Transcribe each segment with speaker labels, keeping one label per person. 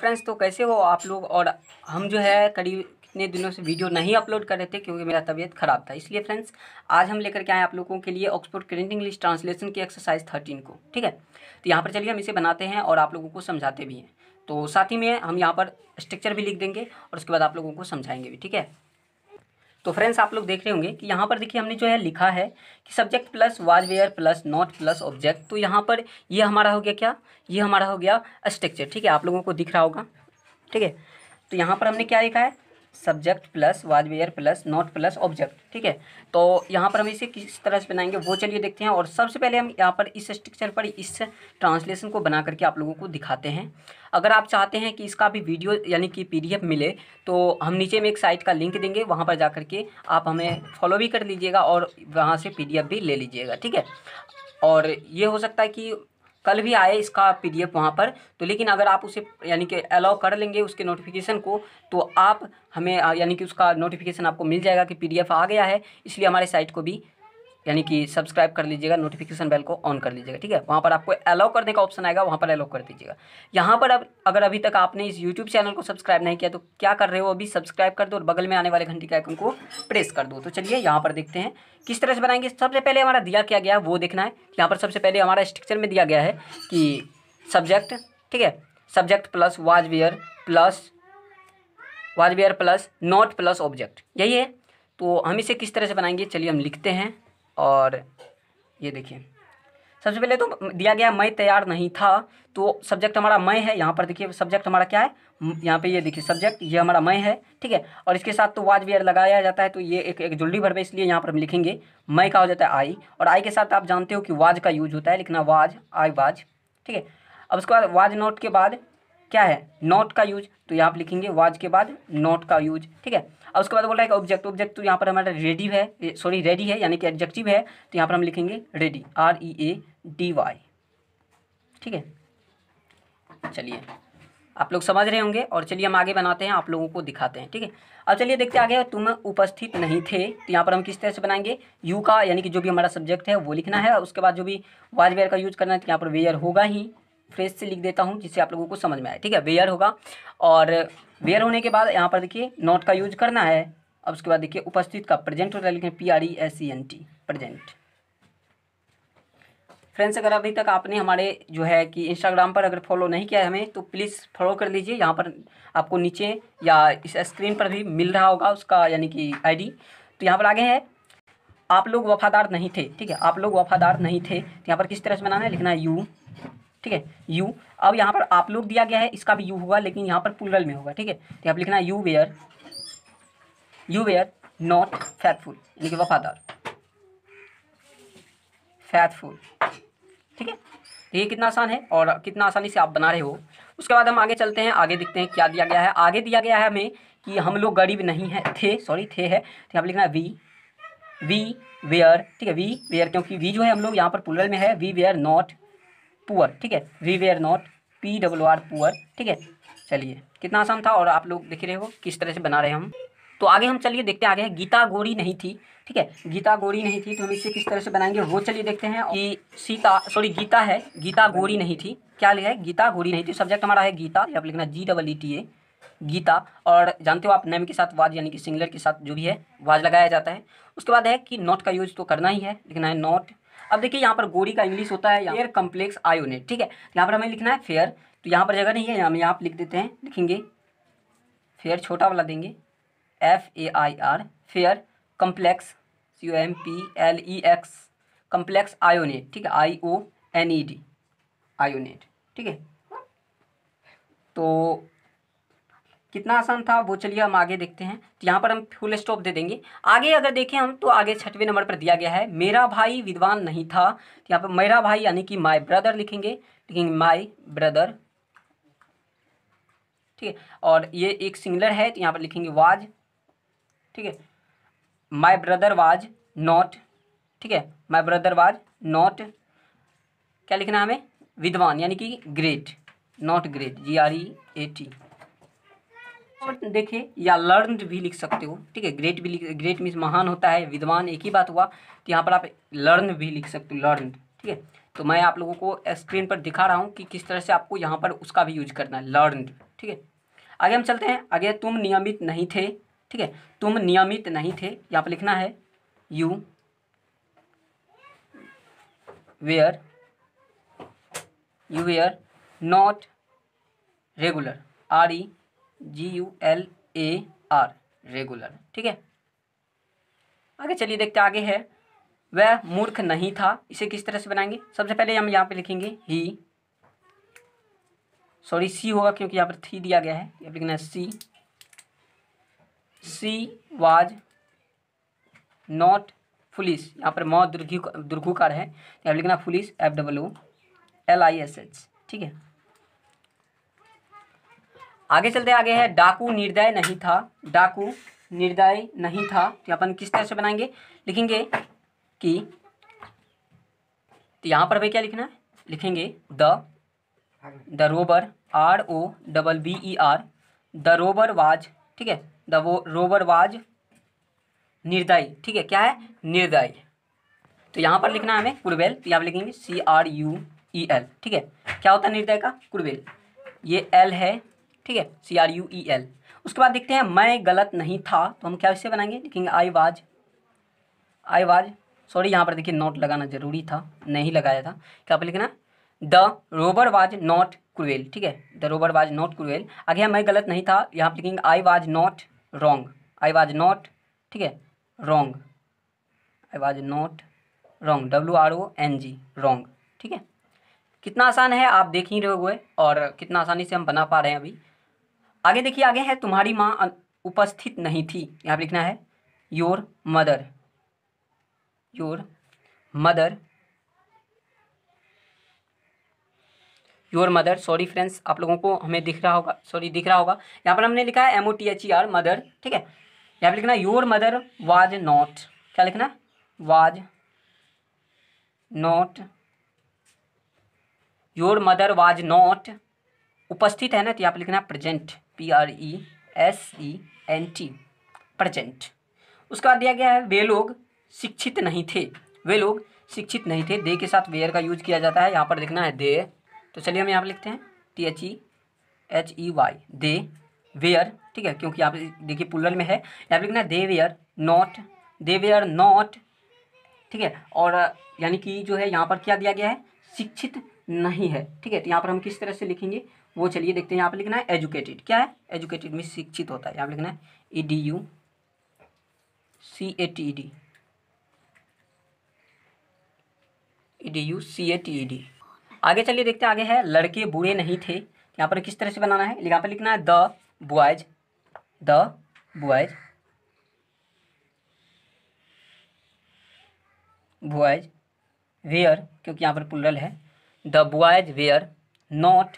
Speaker 1: friends तो कैसे हो आप लोग और हम जो है करीब कितने दिनों से वीडियो नहीं अपलोड कर रहे थे क्योंकि मेरा तबीयत ख़राब था इसलिए फ्रेंड्स आज हम लेकर के आए आप लोगों के लिए ऑक्सफोर्ड क्रेंट इंग्लिश ट्रांसलेशन की एक्सरसाइज थर्टीन को ठीक है तो यहाँ पर चलिए हम इसे बनाते हैं और आप लोगों को समझाते भी हैं तो साथ ही में हम यहाँ पर स्ट्रक्चर भी लिख देंगे और उसके बाद आप लोगों को समझाएंगे भी ठीक है तो फ्रेंड्स आप लोग देख रहे होंगे कि यहाँ पर देखिए हमने जो है लिखा है कि subject plus was were plus not plus object तो यहाँ पर ये हमारा हो गया क्या ये हमारा हो गया स्ट्रक्चर ठीक है आप लोगों को दिख रहा होगा ठीक है तो यहाँ पर हमने क्या लिखा है subject plus was were plus not plus object ठीक है तो यहाँ पर हम इसे किस तरह से बनाएंगे वो चलिए देखते हैं और सबसे पहले हम यहाँ पर इस स्ट्रक्चर पर इस ट्रांसलेशन को बना करके आप लोगों को दिखाते हैं अगर आप चाहते हैं कि इसका भी वीडियो यानी कि पीडीएफ मिले तो हम नीचे में एक साइट का लिंक देंगे वहाँ पर जा के आप हमें फॉलो भी कर लीजिएगा और वहाँ से पी भी ले लीजिएगा ठीक है और ये हो सकता है कि कल भी आए इसका पीडीएफ वहाँ पर तो लेकिन अगर आप उसे यानी कि अलाउ कर लेंगे उसके नोटिफिकेशन को तो आप हमें यानी कि उसका नोटिफिकेशन आपको मिल जाएगा कि पीडीएफ आ गया है इसलिए हमारे साइट को भी यानी कि सब्सक्राइब कर लीजिएगा नोटिफिकेशन बेल को ऑन कर लीजिएगा ठीक है वहाँ पर आपको अलाउ करने का ऑप्शन आएगा वहाँ पर अलाउ कर दीजिएगा यहाँ पर अब अगर अभी तक आपने इस यूट्यूब चैनल को सब्सक्राइब नहीं किया तो क्या कर रहे हो अभी सब्सक्राइब कर दो और बगल में आने वाले घंटी के आइकन को प्रेस कर दो तो चलिए यहाँ पर देखते हैं किस तरह से बनाएंगे सबसे पहले हमारा दिया क्या गया वो देखना है यहाँ पर सबसे पहले हमारा स्ट्रक्चर में दिया गया है कि सब्जेक्ट ठीक है subject plus was were plus was were plus not plus object यही है तो हम इसे किस तरह से बनाएंगे चलिए हम लिखते हैं और ये देखिए सबसे पहले तो दिया गया मैं तैयार नहीं था तो सब्जेक्ट हमारा मैं है यहाँ पर देखिए सब्जेक्ट हमारा क्या है यहाँ पे ये देखिए सब्जेक्ट ये हमारा मैं है ठीक है और इसके साथ तो वाज वियर लगाया जाता है तो ये एक एक जुल्डी भर में इसलिए यहाँ पर हम लिखेंगे मैं का हो जाता है आई और आई के साथ आप जानते हो कि वाज का यूज होता है लिखना वाज आई वाज ठीक है अब उसके बाद वाज नोट के बाद क्या है नॉट का यूज तो यहाँ पर लिखेंगे वाज के बाद नॉट का यूज ठीक है और उसके बाद बोल रहा है ऑब्जेक्ट ऑब्जेक्ट तो यहाँ पर हमारा रेडी है सॉरी रेडी है यानी कि एडजेक्टिव है तो यहाँ पर हम लिखेंगे ready R E A D Y ठीक है चलिए आप लोग समझ रहे होंगे और चलिए हम आगे बनाते हैं आप लोगों को दिखाते हैं ठीक है अब चलिए देखते आगे तुम उपस्थित नहीं थे तो यहाँ पर हम किस तरह से बनाएंगे यू का यानी कि जो भी हमारा सब्जेक्ट है वो लिखना है उसके बाद जो भी वाज वेयर का यूज करना है तो यहाँ पर वेयर होगा ही फ्रेश से लिख देता हूँ जिससे आप लोगों को समझ में आए ठीक है वेयर होगा और वेयर होने के बाद यहाँ पर देखिए नॉट का यूज करना है अब उसके बाद देखिए उपस्थित का प्रेजेंट होता है लिखें P R E S E N T present friends अगर अभी तक आपने हमारे जो है कि इंस्टाग्राम पर अगर फॉलो नहीं किया है हमें तो प्लीज़ फॉलो कर लीजिए यहाँ पर आपको नीचे या इस स्क्रीन पर भी मिल रहा होगा उसका यानी कि आईडी तो यहाँ पर आगे है आप लोग वफादार नहीं थे ठीक है आप लोग वफादार नहीं थे तो यहाँ पर किस तरह से बनाना है लिखना है यू ठीक है यू अब यहाँ पर आप लोग दिया गया है इसका भी यू होगा लेकिन यहाँ पर पुलरल में होगा ठीक है तो यहाँ पर लिखना है you were you were not faithful यानी कि वफादार फैथफुल ठीक है तो ये कितना आसान है और कितना आसानी से आप बना रहे हो उसके बाद हम आगे चलते हैं आगे देखते हैं क्या दिया गया है आगे दिया गया है हमें कि हम लोग गरीब नहीं है थे सॉरी थे है तो यहाँ पर लिखना है वी वी वेयर ठीक है वी वेयर क्योंकि वी जो है हम लोग यहाँ पर पुलरल में है वी वेयर नॉट पुअर ठीक है we were not P W R poor ठीक है चलिए कितना आसान था और आप लोग देख रहे हो किस तरह से बना रहे हैं हम तो आगे हम चलिए देखते हैं आगे है गीता गोरी नहीं थी ठीक है गीता गोरी नहीं थी तो हम इसे किस तरह से बनाएंगे वो चलिए देखते हैं कि सीता सॉरी गीता है गीता गोरी नहीं थी क्या लिखा है गीता गोरी नहीं थी सब्जेक्ट हमारा है गीता आप लिखना G double E T A Geeta और जानते हो आप नेम के साथ वाज यानी कि सिंगलर के साथ जो भी है वाज लगाया जाता है उसके बाद है कि नॉट का यूज तो करना ही है लिखना है नॉट अब देखिए यहाँ पर गोरी का इंग्लिश होता है फेयर कम्प्लेक्स आयोनेट ठीक है यहाँ पर हमें लिखना है फेयर तो यहाँ पर जगह नहीं है हम यहाँ पर लिख देते हैं लिखेंगे फेयर छोटा वाला देंगे F A I R fair complex U M P L E X complex आयोनेट ठीक है आई ओ एन ई डी आयोनेट ठीक है तो कितना आसान था वो चलिए हम आगे देखते हैं तो यहाँ पर हम फुल स्टॉप दे देंगे आगे अगर देखें हम तो आगे छठवें नंबर पर दिया गया है मेरा भाई विद्वान नहीं था तो यहाँ पर मेरा भाई यानी कि माई ब्रदर लिखेंगे लिखेंगे माई ब्रदर ठीक है और ये एक सिंगलर है तो यहाँ पर लिखेंगे वाज ठीक है माई ब्रदर वाज नॉट ठीक है माई ब्रदर वाज नॉट क्या लिखना है हमें विद्वान यानी कि great not great G R E A T पर देखे या लर्नड भी लिख सकते हो ठीक है ग्रेट भी ग्रेट मीन्स महान होता है विद्वान एक ही बात हुआ तो यहाँ पर आप लर्न भी लिख सकते हो लर्न ठीक है तो मैं आप लोगों को स्क्रीन पर दिखा रहा हूँ कि किस तरह से आपको यहाँ पर उसका भी यूज करना है लर्न ठीक है आगे हम चलते हैं आगे तुम नियमित नहीं थे ठीक है तुम नियमित नहीं थे यहाँ पर लिखना है you were you were not regular R E G U L A R regular ठीक है आगे चलिए देखते आगे है वह मूर्ख नहीं था इसे किस तरह से बनाएंगे सबसे पहले हम यहाँ पे लिखेंगे ही सॉरी सी होगा क्योंकि यहाँ पर थी दिया गया है यहाँ लिखना है she she was not foolish यहाँ पर मौत दुर्घु दुर्घुकार है यहाँ लिखना foolish F W L I S H ठीक है आगे चलते आगे है डाकू निर्दय नहीं था डाकू निर्दय नहीं था तो अपन किस तरह से बनाएंगे लिखेंगे कि तो यहाँ पर भाई क्या लिखना है लिखेंगे the the robber R O double B E R the robber was ठीक है द वो रोबर वाज निर्दय ठीक है क्या है निर्दय तो यहाँ पर लिखना है हमें कुरबेल तो यहाँ पर लिखेंगे C R U E L ठीक है क्या होता है निर्दय का कुरबेल ये एल है ठीक है C R U E L उसके बाद देखते हैं मैं गलत नहीं था तो हम क्या इससे बनाएंगे लिखेंगे I was I was sorry यहाँ पर देखिए नॉट लगाना जरूरी था नहीं लगाया था क्या पर लिखना the robber was not cruel ठीक है the robber was not cruel आगे मैं गलत नहीं था यहाँ पर लिखेंगे I was not wrong I was not ठीक है wrong I was not wrong W R O N G wrong ठीक है कितना आसान है आप देख ही रहे हुए और कितना आसानी से हम बना पा रहे हैं अभी आगे देखिए आगे है तुम्हारी माँ उपस्थित नहीं थी यहाँ पर लिखना है your mother your mother your mother sorry friends आप लोगों को हमें दिख रहा होगा सॉरी दिख रहा होगा यहाँ पर हमने लिखा है M O T H E R mother ठीक है यहाँ पर लिखना योर मदर वाज नॉट क्या लिखना was not your mother was not उपस्थित है ना तो यहाँ पर लिखना present P R E S E N T present उसके बाद दिया गया है वे लोग शिक्षित नहीं थे वे लोग शिक्षित नहीं थे दे के साथ वेयर का यूज किया जाता है यहाँ पर लिखना है दे तो चलिए हम यहाँ पर लिखते हैं T H E H E Y they were ठीक है क्योंकि आप देखिए पुलर में है यहाँ पर लिखना है they were not they were not ठीक है और यानी कि जो है यहाँ पर क्या दिया गया है शिक्षित नहीं है ठीक है तो यहाँ पर हम किस तरह से लिखेंगे वो चलिए देखते हैं यहाँ पे लिखना है एजुकेटेड क्या है एजुकेटेड में शिक्षित होता है यहाँ पे लिखना है E D U C A T E D E D U C A T E D आगे चलिए देखते हैं आगे है लड़के बूढ़े नहीं थे यहाँ पर किस तरह से बनाना है यहाँ पर लिखना है the boys the boys boys were क्योंकि यहाँ पर पुलरल है the boys were not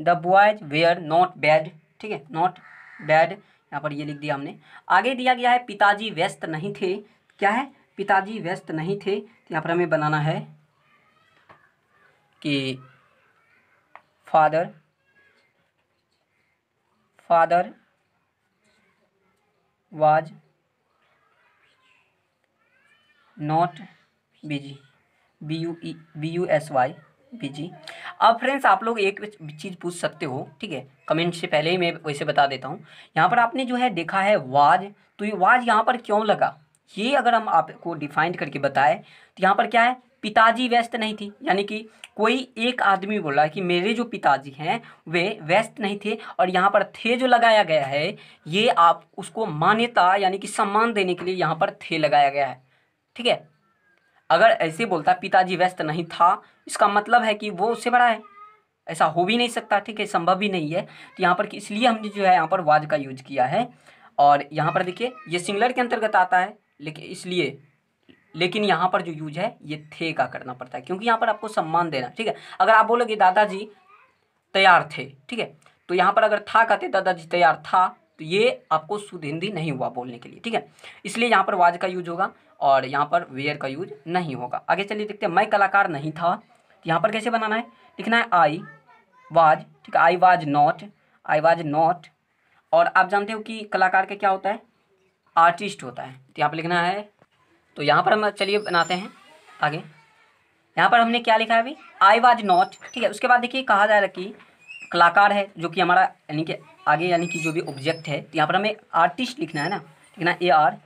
Speaker 1: the boys were not bad ठीक है नॉट बैड यहाँ पर ये लिख दिया हमने आगे दिया गया है पिताजी व्यस्त नहीं थे क्या है पिताजी व्यस्त नहीं थे तो यहाँ पर हमें बनाना है कि father father was not busy B U B U S Y busy अब फ्रेंड्स आप लोग एक चीज़ पूछ सकते हो ठीक है कमेंट से पहले ही मैं वैसे बता देता हूँ यहाँ पर आपने जो है देखा है वाज तो ये वाज यहाँ पर क्यों लगा ये अगर हम आपको डिफाइंड करके बताए तो यहाँ पर क्या है पिताजी व्यस्त नहीं थी यानी कि कोई एक आदमी बोला कि मेरे जो पिताजी हैं वे व्यस्त नहीं थे और यहाँ पर थे जो लगाया गया है ये आप उसको मान्यता यानी कि सम्मान देने के लिए यहाँ पर थे लगाया गया है ठीक है अगर ऐसे बोलता पिताजी व्यस्त नहीं था इसका मतलब है कि वो उससे बड़ा है ऐसा हो भी नहीं सकता ठीक है संभव भी नहीं है तो यहाँ पर इसलिए हमने जो है यहाँ पर वाद का यूज किया है और यहाँ पर देखिए ये सिंगलर के अंतर्गत आता है लेकिन इसलिए लेकिन यहाँ पर जो यूज है ये थे का करना पड़ता है क्योंकि यहाँ पर आपको सम्मान देना ठीक है अगर आप बोलोगे दादाजी तैयार थे ठीक है तो यहाँ पर अगर था कहते दादाजी तैयार था तो ये आपको शुद्ध हिंदी नहीं हुआ बोलने के लिए ठीक है इसलिए यहाँ पर वाज का यूज होगा और यहाँ पर वेयर का यूज नहीं होगा आगे चलिए देखते हैं मैं कलाकार नहीं था तो यहाँ पर कैसे बनाना है लिखना है आई वाज ठीक है I was not I was not और आप जानते हो कि कलाकार का क्या होता है आर्टिस्ट होता है तो यहाँ पर लिखना है तो यहाँ पर हम चलिए बनाते हैं आगे यहाँ पर हमने क्या लिखा है अभी आई वाज नॉट ठीक है उसके बाद देखिए कहा जा रहा कि कलाकार है जो कि हमारा यानी कि आगे यानी कि जो भी ऑब्जेक्ट है तो यहाँ पर हमें आर्टिस्ट लिखना है ना लिखना A R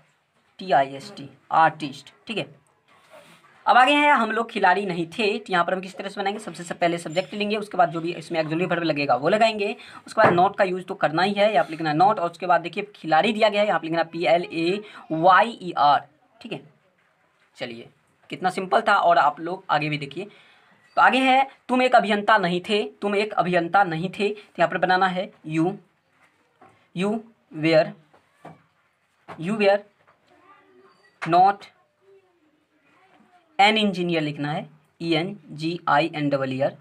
Speaker 1: T I S T artist ठीक है अब आगे हैं हम लोग खिलाड़ी नहीं थे तो यहाँ पर हम किस तरह से बनाएंगे सबसे सब पहले सब्जेक्ट लेंगे उसके बाद जो भी इसमें एक्जुलरी भर लगेगा वो लगाएंगे उसके बाद नॉट का यूज़ तो करना ही है यहाँ पर लिखना नॉट और उसके बाद देखिए खिलाड़ी दिया गया है यहाँ पर लिखना P L A Y E R ठीक है चलिए कितना सिंपल था और आप लोग आगे भी देखिए तो आगे है तुम एक अभियंता नहीं थे तुम एक अभियंता नहीं थे तो यहाँ पर बनाना है you you were you were not an engineer लिखना है E N G I N double E R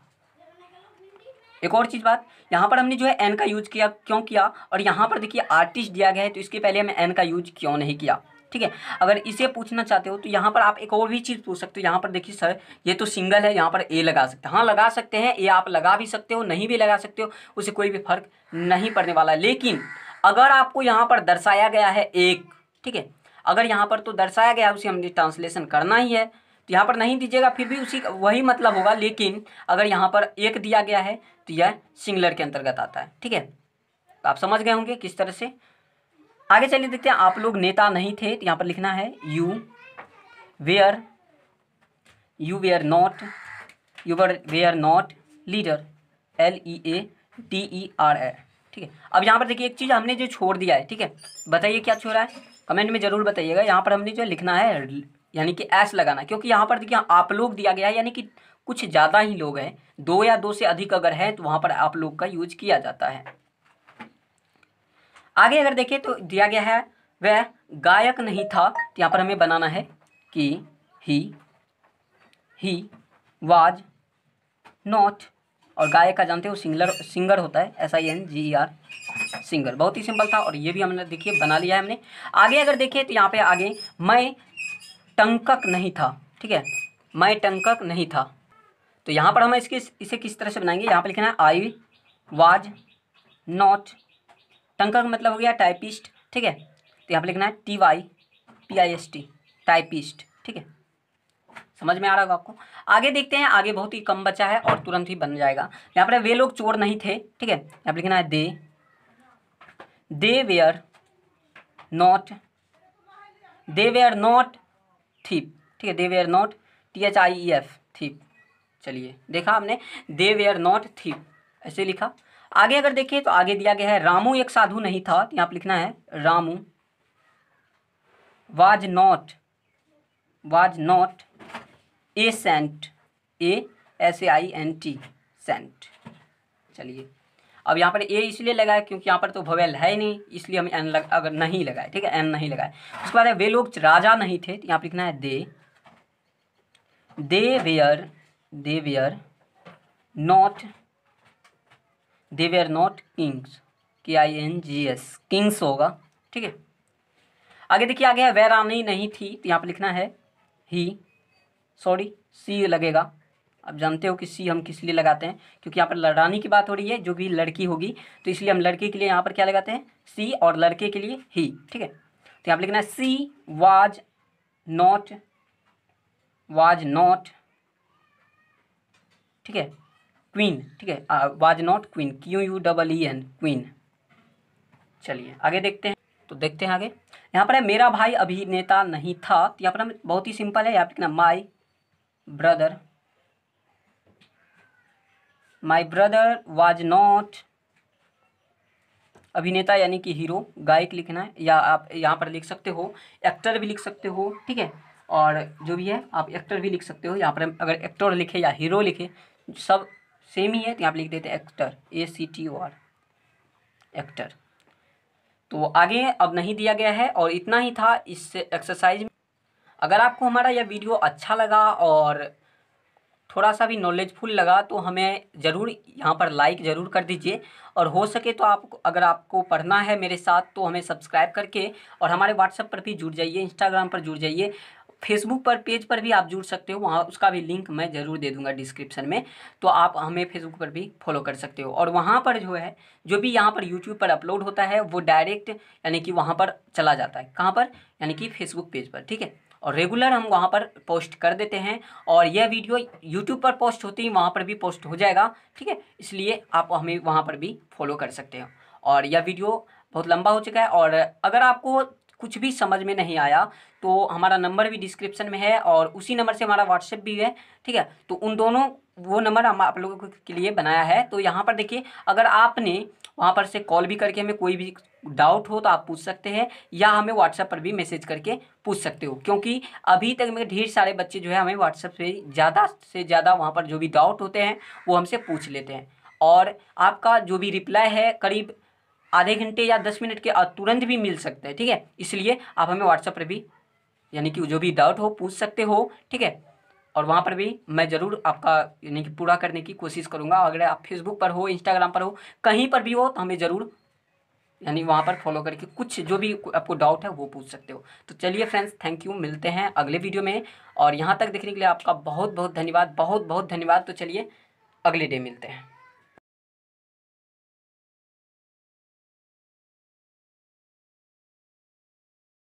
Speaker 1: एक और चीज़ बात यहाँ पर हमने जो है एन का यूज़ किया क्यों किया और यहाँ पर देखिए आर्टिस्ट दिया गया है तो इसके पहले हमें एन का यूज क्यों नहीं किया ठीक है अगर इसे पूछना चाहते हो तो यहाँ पर आप एक और भी चीज़ पूछ सकते हो यहाँ पर देखिए सर ये तो सिंगल है यहाँ पर ए लगा सकते हैं हाँ लगा सकते हैं ए आप लगा भी सकते हो नहीं भी लगा सकते हो उसे कोई भी फर्क नहीं पड़ने वाला लेकिन अगर आपको यहाँ पर दर्शाया गया है एक ठीक है अगर यहाँ पर तो दर्शाया गया उसे हमने ट्रांसलेशन करना ही है तो यहाँ पर नहीं दीजिएगा फिर भी उसी वही मतलब होगा लेकिन अगर यहाँ पर एक दिया गया है तो यह सिंगलर के अंतर्गत आता है ठीक है तो आप समझ गए होंगे किस तरह से आगे चलिए देखते हैं आप लोग नेता नहीं थे तो यहाँ पर लिखना है you were you were not you were were not leader L E A T E R A ठीक है अब यहाँ पर देखिए एक चीज़ हमने जो छोड़ दिया है ठीक है बताइए क्या छोड़ा है कमेंट में ज़रूर बताइएगा यहाँ पर हमने जो लिखना है यानी कि एस लगाना क्योंकि यहाँ पर देखिए आप लोग दिया गया है यानी कि कुछ ज़्यादा ही लोग हैं दो या दो से अधिक अगर है तो वहाँ पर आप लोग का यूज किया जाता है आगे अगर देखें तो दिया गया है वह गायक नहीं था तो यहाँ पर हमें बनाना है कि ही ही वाज नॉट और गायक का जानते हो सिंगलर सिंगर होता है S I N G E R singer बहुत ही सिंपल था और ये भी हमने देखिए बना लिया है हमने आगे अगर देखिए तो यहाँ पे आगे मैं टंकक नहीं था ठीक है मैं टंकक नहीं था तो यहाँ पर हम इसके इसे किस तरह से बनाएंगे यहाँ पर लिखना है आई वाज नॉट टंकक मतलब हो गया टाइपिस्ट ठीक है तो यहाँ पर लिखना है T Y P I S T typist ठीक है समझ में आ रहा होगा आपको आगे देखते हैं आगे बहुत ही कम बचा है और तुरंत ही बन जाएगा यहाँ पर वे लोग चोर नहीं थे ठीक है यहाँ पर लिखना है they they were not they were not thief ठीक है they were not T H I E F thief चलिए देखा हमने दे वेयर नॉट थीप ऐसे लिखा आगे अगर देखिए तो आगे दिया गया है रामू एक साधु नहीं था तो यहाँ पर लिखना है Ramu was not was not a saint S A I N T टी सेंट चलिए अब यहाँ पर ए इसलिए लगाए क्योंकि यहाँ पर तो भवेल है नहीं इसलिए हम एन लग अगर नहीं लगाए ठीक है एन नहीं लगाए उसके बाद वे लोग राजा नहीं थे तो यहाँ पर लिखना है they there were not they not kings K I N G S kings होगा ठीक है आगे देखिए आगे है वैरानी नहीं थी तो यहाँ पर लिखना है ही सॉरी सी लगेगा आप जानते हो कि सी हम किस लिए लगाते हैं क्योंकि यहाँ पर लड़ानी की बात हो रही है जो भी लड़की होगी तो इसलिए हम लड़के के लिए यहाँ पर क्या लगाते हैं सी और लड़के के लिए ही ठीक है तो यहाँ पर लिखना है she was not was not ठीक है क्वीन ठीक है was not queen Q U double E N queen चलिए आगे देखते हैं तो देखते हैं आगे यहाँ पर है मेरा भाई अभिनेता नहीं था तो यहाँ पर हम बहुत ही सिंपल है यहाँ पर लिखना my brother my brother was not अभिनेता यानी कि हीरो गायक लिखना है या आप यहाँ पर लिख सकते हो एक्टर भी लिख सकते हो ठीक है और जो भी है आप एक्टर भी लिख सकते हो यहाँ पर अगर एक्टर लिखे या हीरो लिखे सब सेम ही है तो यहाँ पर लिख देते हैं actor A C T O R actor तो आगे अब नहीं दिया गया है और इतना ही था इस एक्सरसाइज में अगर आपको हमारा यह वीडियो अच्छा लगा और थोड़ा सा भी नॉलेजफुल लगा तो हमें ज़रूर यहाँ पर लाइक ज़रूर कर दीजिए और हो सके तो आप अगर आपको पढ़ना है मेरे साथ तो हमें सब्सक्राइब करके और हमारे व्हाट्सएप पर भी जुड़ जाइए इंस्टाग्राम पर जुड़ जाइए फेसबुक पर पेज पर भी आप जुड़ सकते हो वहाँ उसका भी लिंक मैं ज़रूर दे दूंगा डिस्क्रिप्शन में तो आप हमें फेसबुक पर भी फॉलो कर सकते हो और वहाँ पर जो है जो भी यहाँ पर यूट्यूब पर अपलोड होता है वो डायरेक्ट यानी कि वहाँ पर चला जाता है कहाँ पर यानी कि फेसबुक पेज पर ठीक है और रेगुलर हम वहाँ पर पोस्ट कर देते हैं और यह वीडियो यूट्यूब पर पोस्ट होते ही वहाँ पर भी पोस्ट हो जाएगा ठीक है इसलिए आप हमें वहाँ पर भी फॉलो कर सकते हो और यह वीडियो बहुत लंबा हो चुका है और अगर आपको कुछ भी समझ में नहीं आया तो हमारा नंबर भी डिस्क्रिप्शन में है और उसी नंबर से हमारा व्हाट्सएप भी है ठीक है तो उन दोनों वो नंबर हम आप लोगों के लिए बनाया है तो यहाँ पर देखिए अगर आपने वहाँ पर से कॉल भी करके हमें कोई भी डाउट हो तो आप पूछ सकते हैं या हमें व्हाट्सएप पर भी मैसेज करके पूछ सकते हो क्योंकि अभी तक मेरे ढेर सारे बच्चे जो है हमें व्हाट्सएप से ज़्यादा से ज़्यादा वहाँ पर जो भी डाउट होते हैं वो हमसे पूछ लेते हैं और आपका जो भी रिप्लाई है करीब आधे घंटे या दस मिनट के तुरंत भी मिल सकता है ठीक है इसलिए आप हमें व्हाट्सएप पर भी यानी कि जो भी डाउट हो पूछ सकते हो ठीक है और वहाँ पर भी मैं ज़रूर आपका यानी कि पूरा करने की कोशिश करूँगा अगर आप फेसबुक पर हो इंस्टाग्राम पर हो कहीं पर भी हो तो हमें ज़रूर यानी वहाँ पर फॉलो करके कुछ जो भी आपको डाउट है वो पूछ सकते हो तो चलिए फ्रेंड्स थैंक यू मिलते हैं अगले वीडियो में और यहाँ तक देखने के लिए आपका बहुत बहुत धन्यवाद बहुत बहुत धन्यवाद तो चलिए अगले डे मिलते हैं